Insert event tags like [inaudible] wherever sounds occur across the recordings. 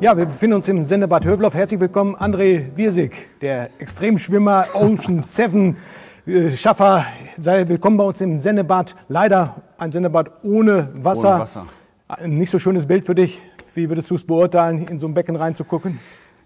Ja, wir befinden uns im Sender Bad Herzlich willkommen, André Wirsig, der Extremschwimmer Ocean 7. Äh, Schaffer, sei willkommen bei uns im Sennebad. Leider ein Sennebad ohne Wasser. Ohne Wasser. Ein nicht so schönes Bild für dich. Wie würdest du es beurteilen, in so ein Becken reinzugucken?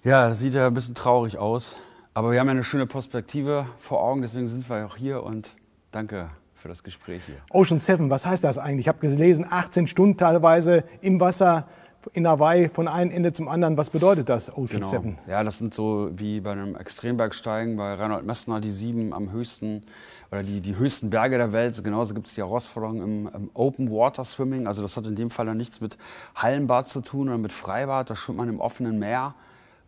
Ja, das sieht ja ein bisschen traurig aus. Aber wir haben ja eine schöne Perspektive vor Augen, deswegen sind wir auch hier und danke für das Gespräch hier. Ocean Seven, was heißt das eigentlich? Ich habe gelesen, 18 Stunden teilweise im Wasser in Hawaii von einem Ende zum anderen. Was bedeutet das, Ocean genau. Seven? Ja, das sind so wie bei einem Extrembergsteigen, bei Reinhold Messner die sieben am höchsten oder die, die höchsten Berge der Welt. Genauso gibt es die Herausforderung im, im, Open Water Swimming. Also das hat in dem Fall dann nichts mit Hallenbad zu tun oder mit Freibad. Da schwimmt man im offenen Meer.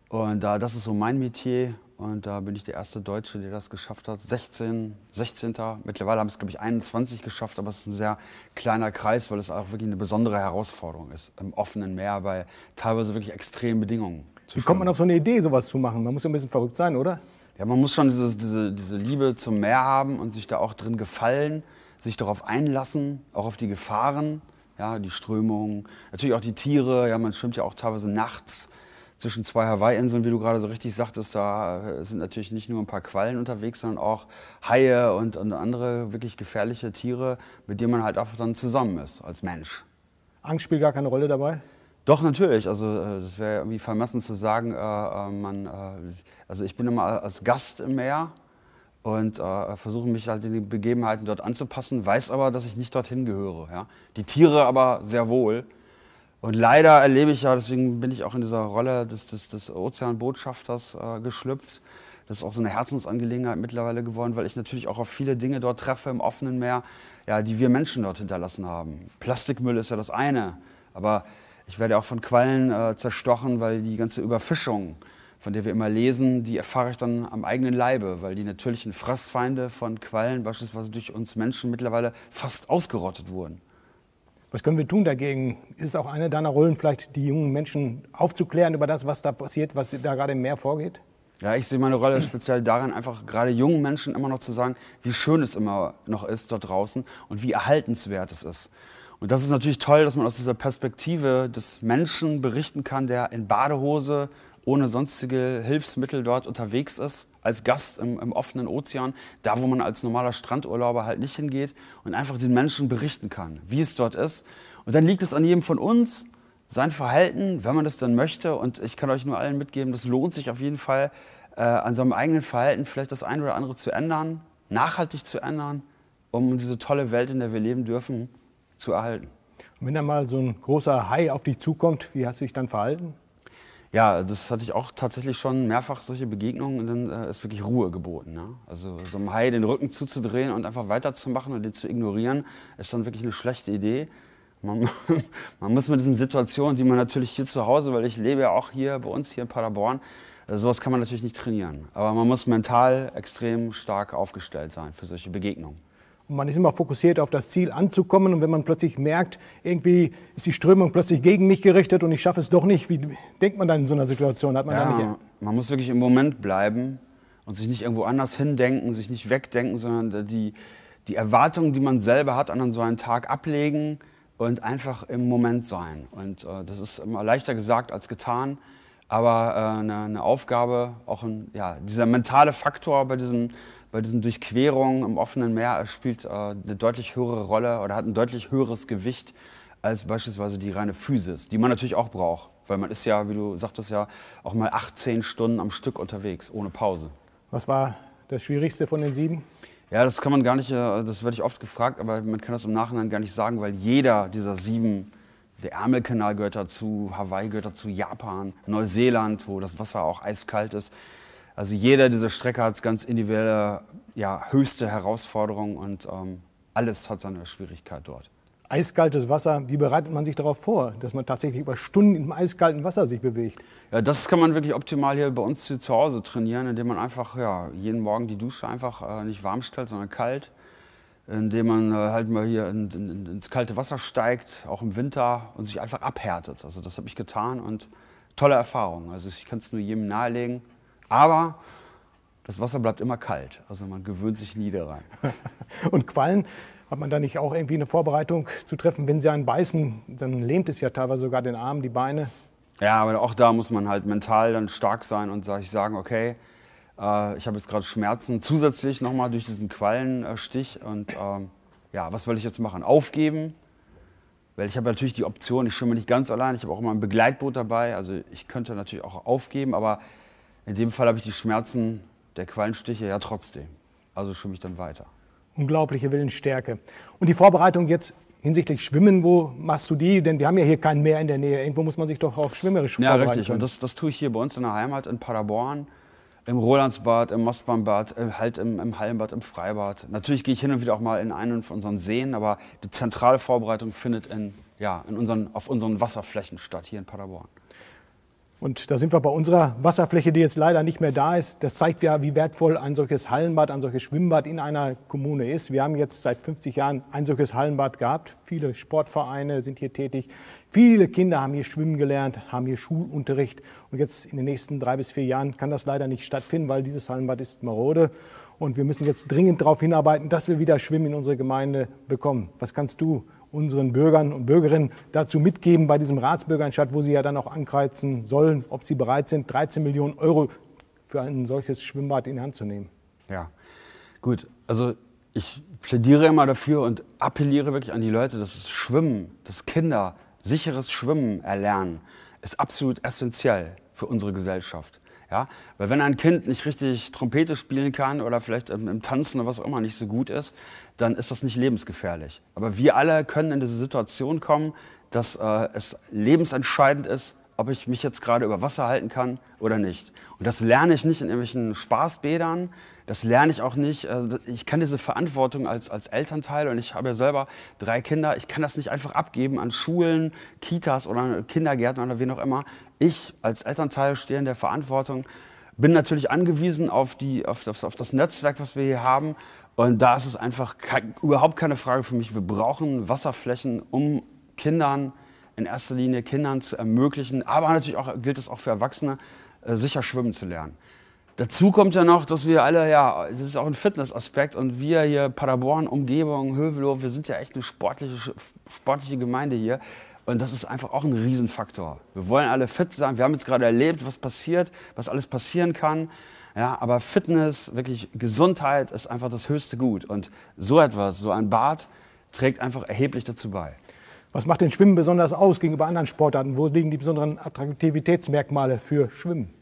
Und da, das ist so mein Metier. Und da bin ich der erste Deutsche, der das geschafft hat. 16, 16. Mittlerweile haben es, glaube ich, 21 geschafft, aber es ist ein sehr kleiner Kreis, weil es auch wirklich eine besondere Herausforderung ist, im offenen Meer bei teilweise wirklich extremen Bedingungen. Wie kommt man auf so eine Idee, sowas zu machen? Man muss ja ein bisschen verrückt sein, oder? Ja, man muss schon dieses, diese, diese Liebe zum Meer haben und sich da auch drin gefallen, sich darauf einlassen, auch auf die Gefahren, ja, die Strömungen, natürlich auch die Tiere. Ja, man schwimmt ja auch teilweise nachts zwischen zwei Hawaii-Inseln, wie du gerade so richtig sagtest, da äh, sind natürlich nicht nur ein paar Quallen unterwegs, sondern auch Haie und, und andere wirklich gefährliche Tiere, mit denen man halt einfach dann zusammen ist als Mensch. Angst spielt gar keine Rolle dabei? Doch, natürlich. Also es äh, wäre irgendwie vermessen zu sagen, äh, äh, man, äh, also ich bin immer als Gast im Meer und äh, versuche mich halt in die Begebenheiten dort anzupassen, weiß aber, dass ich nicht dorthin gehöre. Ja? Die Tiere aber sehr wohl. Und leider erlebe ich ja, deswegen bin ich auch in dieser Rolle des, des, des Ozeanbotschafters äh, geschlüpft. Das ist auch so eine Herzensangelegenheit mittlerweile geworden, weil ich natürlich auch auf viele Dinge dort treffe im offenen Meer, ja, die wir Menschen dort hinterlassen haben. Plastikmüll ist ja das eine, aber ich werde auch von Quallen äh, zerstochen, weil die ganze Überfischung, von der wir immer lesen, die erfahre ich dann am eigenen Leibe, weil die natürlichen Fressfeinde von Quallen beispielsweise durch uns Menschen mittlerweile fast ausgerottet wurden. Was können wir tun dagegen? Ist es auch eine deiner Rollen, vielleicht die jungen Menschen aufzuklären über das, was da passiert, was da gerade im Meer vorgeht? Ja, ich sehe meine Rolle speziell darin, einfach gerade jungen Menschen immer noch zu sagen, wie schön es immer noch ist dort draußen und wie erhaltenswert es ist. Und das ist natürlich toll, dass man aus dieser Perspektive des Menschen berichten kann, der in Badehose ohne sonstige Hilfsmittel dort unterwegs ist, als Gast im, im, offenen Ozean, da wo man als normaler Strandurlauber halt nicht hingeht und einfach den Menschen berichten kann, wie es dort ist. Und dann liegt es an jedem von uns, sein Verhalten, wenn man das dann möchte. Und ich kann euch nur allen mitgeben, das lohnt sich auf jeden Fall, äh, an seinem eigenen Verhalten vielleicht das eine oder andere zu ändern, nachhaltig zu ändern, um diese tolle Welt, in der wir leben dürfen, zu erhalten. Und wenn da mal so ein großer Hai auf dich zukommt, wie hast du dich dann verhalten? Ja, das hatte ich auch tatsächlich schon mehrfach solche Begegnungen und dann äh, ist wirklich Ruhe geboten. Ne? Also so einem Hai den Rücken zuzudrehen und einfach weiterzumachen und den zu ignorieren, ist dann wirklich eine schlechte Idee. Man, [laughs] man muss mit diesen Situationen, die man natürlich hier zu Hause, weil ich lebe ja auch hier bei uns hier in Paderborn, äh, sowas kann man natürlich nicht trainieren. Aber man muss mental extrem stark aufgestellt sein für solche Begegnungen. Und man ist immer fokussiert auf das Ziel anzukommen. Und wenn man plötzlich merkt, irgendwie ist die Strömung plötzlich gegen mich gerichtet und ich schaffe es doch nicht, wie denkt man dann in so einer Situation? Hat man, ja, nicht... man muss wirklich im Moment bleiben und sich nicht irgendwo anders hindenken, sich nicht wegdenken, sondern die, die Erwartungen, die man selber hat, an so einen Tag ablegen und einfach im Moment sein. Und äh, das ist immer leichter gesagt als getan aber äh, eine, Aufgabe, auch ein, ja, dieser mentale Faktor bei, diesem, bei diesen Durchquerungen im offenen Meer spielt äh, eine deutlich höhere Rolle oder hat ein deutlich höheres Gewicht als beispielsweise die reine Physis, die man natürlich auch braucht, weil man ist ja, wie du sagtest ja, auch mal 18 Stunden am Stück unterwegs, ohne Pause. Was war das Schwierigste von den sieben? Ja, das kann man gar nicht, äh, das werde ich oft gefragt, aber man kann das im Nachhinein gar nicht sagen, weil jeder dieser sieben der Ärmelkanal gehört dazu, Hawaii gehört dazu, Japan, Neuseeland, wo das Wasser auch eiskalt ist. Also jeder dieser Strecke hat ganz individuelle, ja, höchste Herausforderungen und ähm, alles hat seine Schwierigkeit dort. Eiskaltes Wasser, wie bereitet man sich darauf vor, dass man tatsächlich über Stunden im eiskalten Wasser sich bewegt? Ja, das kann man wirklich optimal hier bei uns zu Hause trainieren, indem man einfach ja, jeden Morgen die Dusche einfach äh, nicht warm stellt, sondern kalt indem man äh, halt mal hier in, in, ins kalte Wasser steigt, auch im Winter und sich einfach abhärtet. Also das habe ich getan und tolle Erfahrung. Also ich kann es nur jedem nahelegen. Aber das Wasser bleibt immer kalt. Also man gewöhnt sich nie daran. [laughs] und Quallen, hat man da nicht auch irgendwie eine Vorbereitung zu treffen? Wenn sie einen beißen, dann lähmt es ja teilweise sogar den Arm, die Beine. Ja, aber auch da muss man halt mental dann stark sein und ich sagen, okay, äh, ich habe jetzt gerade Schmerzen zusätzlich nochmal durch diesen Quallenstich. Und ähm, ja, was will ich jetzt machen? Aufgeben? Weil ich habe natürlich die Option, ich schwimme nicht ganz allein, ich habe auch immer ein Begleitboot dabei. Also ich könnte natürlich auch aufgeben, aber in dem Fall habe ich die Schmerzen der Quallenstiche ja trotzdem. Also schwimme ich dann weiter. Unglaubliche Willensstärke. Und die Vorbereitung jetzt hinsichtlich Schwimmen, wo machst du die? Denn wir haben ja hier kein Meer in der Nähe. Irgendwo muss man sich doch auch schwimmerisch ja, vorbereiten. Ja, richtig. Und das, das tue ich hier bei uns in der Heimat in Paderborn im Rolandsbad, im Mostbahnbad, äh, halt im, im Hallenbad, im Freibad. Natürlich gehe ich hin und wieder auch mal in einen von unseren Seen, aber die zentrale Vorbereitung findet in, ja, in unseren, auf unseren Wasserflächen statt, hier in Paderborn. Und da sind wir bei unserer Wasserfläche, die jetzt leider nicht mehr da ist. Das zeigt ja, wie wertvoll ein solches Hallenbad, ein solches Schwimmbad in einer Kommune ist. Wir haben jetzt seit 50 Jahren ein solches Hallenbad gehabt. Viele Sportvereine sind hier tätig. Viele Kinder haben hier schwimmen gelernt, haben hier Schulunterricht. Und jetzt in den nächsten drei bis vier Jahren kann das leider nicht stattfinden, weil dieses Hallenbad ist marode. Und wir müssen jetzt dringend darauf hinarbeiten, dass wir wieder Schwimmen in unsere Gemeinde bekommen. Was kannst du unseren Bürgern und Bürgerinnen dazu mitgeben bei diesem Ratsbürgerinstadt, wo sie ja dann auch ankreuzen sollen, ob sie bereit sind, 13 Millionen Euro für ein solches Schwimmbad in die Hand zu nehmen. Ja, gut. Also ich plädiere immer dafür und appelliere wirklich an die Leute, dass das Schwimmen, dass Kinder sicheres Schwimmen erlernen, ist absolut essentiell für unsere Gesellschaft. Ja? Weil wenn ein Kind nicht richtig Trompete spielen kann oder vielleicht im, ähm, im Tanzen oder was auch immer nicht so gut ist, dann ist das nicht lebensgefährlich. Aber wir alle können in diese Situation kommen, dass äh, es lebensentscheidend ist, ob ich mich jetzt gerade über Wasser halten kann oder nicht. Und das lerne ich nicht in irgendwelchen Spaßbädern, das lerne ich auch nicht. Also ich kann diese Verantwortung als, als Elternteil und ich habe ja selber drei Kinder, ich kann das nicht einfach abgeben an Schulen, Kitas oder Kindergärten oder wen auch immer. Ich als Elternteil stehe in der Verantwortung, bin natürlich angewiesen auf, die, auf, das, auf das Netzwerk, was wir hier haben. Und da ist es einfach kein, überhaupt keine Frage für mich. Wir brauchen Wasserflächen, um Kindern in erster Linie Kindern zu ermöglichen, aber natürlich auch, gilt es auch für Erwachsene, äh, sicher schwimmen zu lernen. Dazu kommt ja noch, dass wir alle, ja, das ist auch ein Fitnessaspekt und wir hier Paderborn, Umgebung, Hövelow, wir sind ja echt eine sportliche, sportliche Gemeinde hier und das ist einfach auch ein Riesenfaktor. Wir wollen alle fit sein, wir haben jetzt gerade erlebt, was passiert, was alles passieren kann, ja, aber Fitness, wirklich Gesundheit ist einfach das höchste Gut und so etwas, so ein Bad trägt einfach erheblich dazu bei. Was macht denn Schwimmen besonders aus gegenüber anderen Sportarten? Wo liegen die besonderen Attraktivitätsmerkmale für Schwimmen?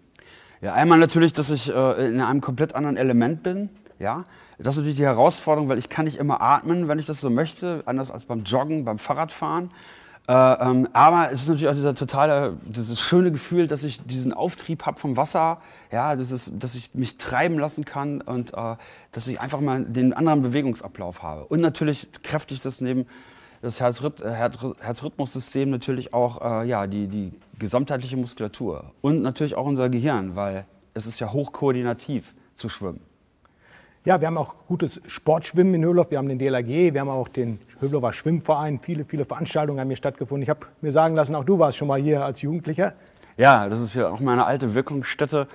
Ja, einmal natürlich, dass ich äh, in einem komplett anderen Element bin. Ja, das ist natürlich die Herausforderung, weil ich kann nicht immer atmen, wenn ich das so möchte, anders als beim Joggen, beim Fahrradfahren. Äh, ähm, aber es ist natürlich auch dieser totale, dieses schöne Gefühl, dass ich diesen Auftrieb habe vom Wasser, ja, das ist, dass ich mich treiben lassen kann und äh, dass ich einfach mal den anderen Bewegungsablauf habe. Und natürlich kräftig das neben das Herzrhythmussystem natürlich auch äh, ja, die, die gesamtheitliche Muskulatur und natürlich auch unser Gehirn, weil es ist ja hochkoordinativ zu schwimmen. Ja, wir haben auch gutes Sportschwimmen in Höhloff. Wir haben den DLAG, wir haben auch den Höhlower Schwimmverein. Viele, viele Veranstaltungen haben hier stattgefunden. Ich habe mir sagen lassen, auch du warst schon mal hier als Jugendlicher. Ja, das ist ja auch meine alte Wirkungsstätte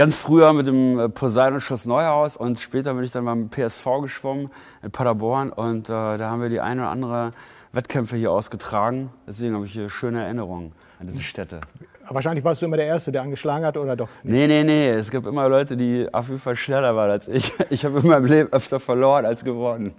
ganz früher mit dem äh, Poseidon-Schloss Neuhaus und später bin ich dann beim PSV geschwommen in Paderborn und äh, da haben wir die ein oder andere Wettkämpfe hier ausgetragen. Deswegen habe ich hier schöne Erinnerungen an diese Städte. Wahrscheinlich warst du immer der Erste, der angeschlagen hat, oder doch? Nicht? Nee, nee, nee. Es gibt immer Leute, die auf jeden Fall schneller waren als ich. [laughs] Ich habe in meinem Leben öfter verloren als gewonnen.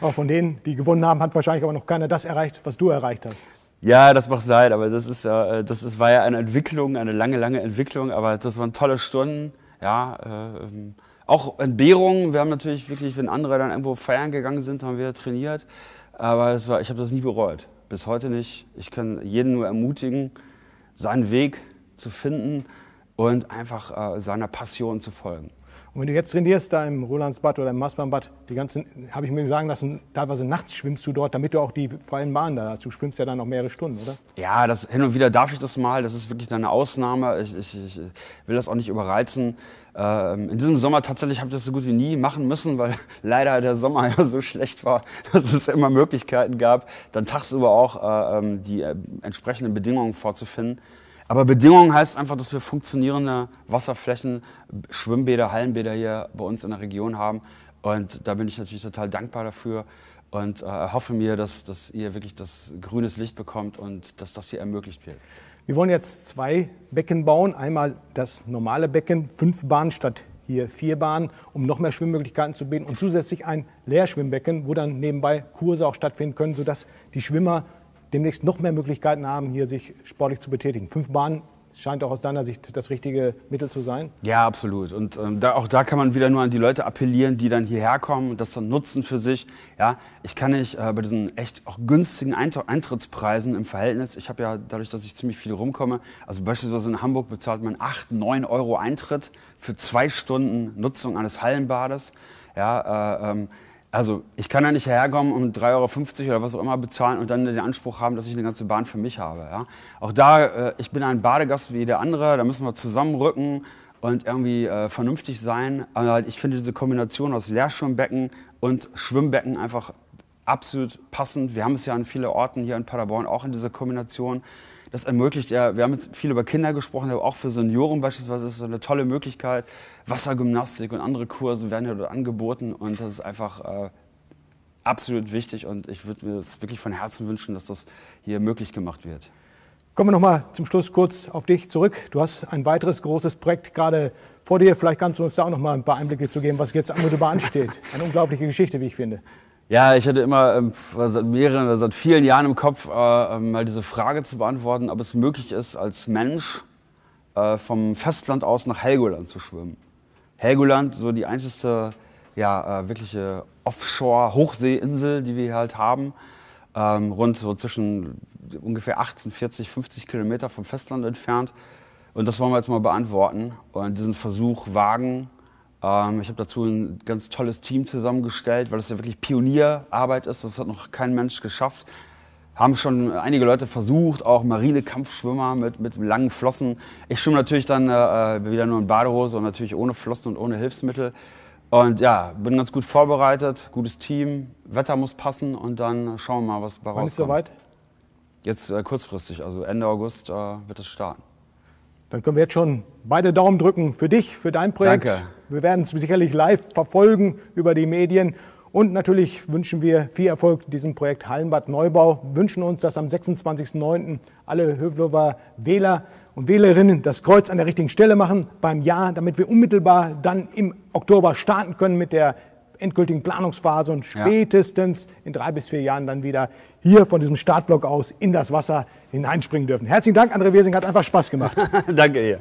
Auch von denen, die gewonnen haben, hat wahrscheinlich aber noch keiner das erreicht, was du erreicht hast. Ja, das macht sein, aber das ist, äh, das ist, war ja eine Entwicklung, eine lange, lange Entwicklung, aber das waren tolle Stunden, ja. Äh, ähm, auch Entbehrungen, wir haben natürlich wirklich, wenn andere dann irgendwo feiern gegangen sind, haben wir trainiert, aber das war, ich habe das nie bereut, bis heute nicht. Ich kann jeden nur ermutigen, seinen Weg zu finden und einfach äh, seiner Passion zu folgen. Und wenn du jetzt trainierst, da im Rolandsbad oder im Maßbahnbad, die ganzen, habe ich mir sagen lassen, teilweise nachts schwimmst du dort, damit du auch die freien Bahnen da hast. Du schwimmst ja dann noch mehrere Stunden, oder? Ja, das, hin und wieder darf ich das mal. Das ist wirklich eine Ausnahme. Ich, ich, ich will das auch nicht überreizen. Ähm, in diesem Sommer tatsächlich habe ich das so gut wie nie machen müssen, weil [laughs] leider der Sommer [laughs] ja so schlecht war, dass es immer Möglichkeiten gab, dann tagsüber auch äh, ähm, die äh, entsprechenden Bedingungen vorzufinden. Aber Bedingungen heißt einfach, dass wir funktionierende Wasserflächen, Schwimmbäder, Hallenbäder hier bei uns in der Region haben. Und da bin ich natürlich total dankbar dafür und äh, hoffe mir, dass, dass ihr wirklich das grünes Licht bekommt und dass das hier ermöglicht wird. Wir wollen jetzt zwei Becken bauen. Einmal das normale Becken, fünf Bahnen statt hier vier Bahnen, um noch mehr Schwimmmöglichkeiten zu bieten und zusätzlich ein Leerschwimmbecken, wo dann nebenbei Kurse auch stattfinden können, sodass die Schwimmer demnächst noch mehr Möglichkeiten haben, hier sich sportlich zu betätigen. Fünf Bahnen scheint auch aus deiner Sicht das richtige Mittel zu sein? Ja, absolut. Und ähm, da, auch da kann man wieder nur an die Leute appellieren, die dann hierher kommen und das dann nutzen für sich. Ja, ich kann nicht äh, bei diesen echt auch günstigen Eintrittspreisen im Verhältnis, ich habe ja dadurch, dass ich ziemlich viel rumkomme, also beispielsweise in Hamburg bezahlt man 8, 9 Euro Eintritt für zwei Stunden Nutzung eines Hallenbades. Ja, äh, ähm, also ich kann ja nicht herkommen und 3,50 Euro oder was auch immer bezahlen und dann den Anspruch haben, dass ich eine ganze Bahn für mich habe. Ja? Auch da, äh, ich bin ein Badegast wie jeder andere, da müssen wir zusammenrücken und irgendwie äh, vernünftig sein. Aber halt, ich finde diese Kombination aus Leerschwimmbecken und Schwimmbecken einfach absolut passend. Wir haben es ja an vielen Orten hier in Paderborn auch in dieser Kombination das ermöglicht ja, wir haben jetzt viel über Kinder gesprochen, aber auch für Senioren beispielsweise ist es eine tolle Möglichkeit. Wassergymnastik und andere Kurse werden ja dort angeboten und das ist einfach äh, absolut wichtig und ich würde mir das wirklich von Herzen wünschen, dass das hier möglich gemacht wird. Kommen wir nochmal zum Schluss kurz auf dich zurück. Du hast ein weiteres großes Projekt gerade vor dir. Vielleicht kannst du uns da auch nochmal ein paar Einblicke zu geben, was jetzt am Motorbahn ansteht. Eine unglaubliche Geschichte, wie ich finde. Ja, ich hatte immer ähm, seit mehreren oder seit vielen Jahren im Kopf, äh, ähm, mal diese Frage zu beantworten, ob es möglich ist, als Mensch äh, vom Festland aus nach Helgoland zu schwimmen. Helgoland, so die einzige ja, äh, wirkliche Offshore-Hochseeinsel, die wir hier halt haben, ähm, rund so zwischen ungefähr 48, 50 Kilometer vom Festland entfernt. Und das wollen wir jetzt mal beantworten und diesen Versuch wagen, ähm, ich habe dazu ein ganz tolles Team zusammengestellt, weil das ja wirklich Pionierarbeit ist. Das hat noch kein Mensch geschafft. Haben schon einige Leute versucht, auch Marine-Kampfschwimmer mit, mit langen Flossen. Ich schwimme natürlich dann äh, äh wieder nur in Badehose und natürlich ohne Flossen und ohne Hilfsmittel. Und ja, bin ganz gut vorbereitet, gutes Team, Wetter muss passen und dann schauen wir mal, was bei rauskommt. Wann ist soweit? Jetzt äh, kurzfristig, also Ende August äh, wird es starten. Dann können wir jetzt schon beide Daumen drücken für dich, für dein Projekt. Danke. Wir werden es sicherlich live verfolgen über die Medien. Und natürlich wünschen wir viel Erfolg diesem Projekt Hallenbad Neubau. wünschen uns, dass am 26.09. alle Hövelower Wähler und Wählerinnen das Kreuz an der richtigen Stelle machen beim Jahr, damit wir unmittelbar dann im Oktober starten können mit der endgültigen Planungsphase und spätestens ja. in drei bis vier Jahren dann wieder hier von diesem Startblock aus in das Wasser hineinspringen dürfen. Herzlichen Dank, André Wesing, hat einfach Spaß gemacht. [laughs] Danke dir.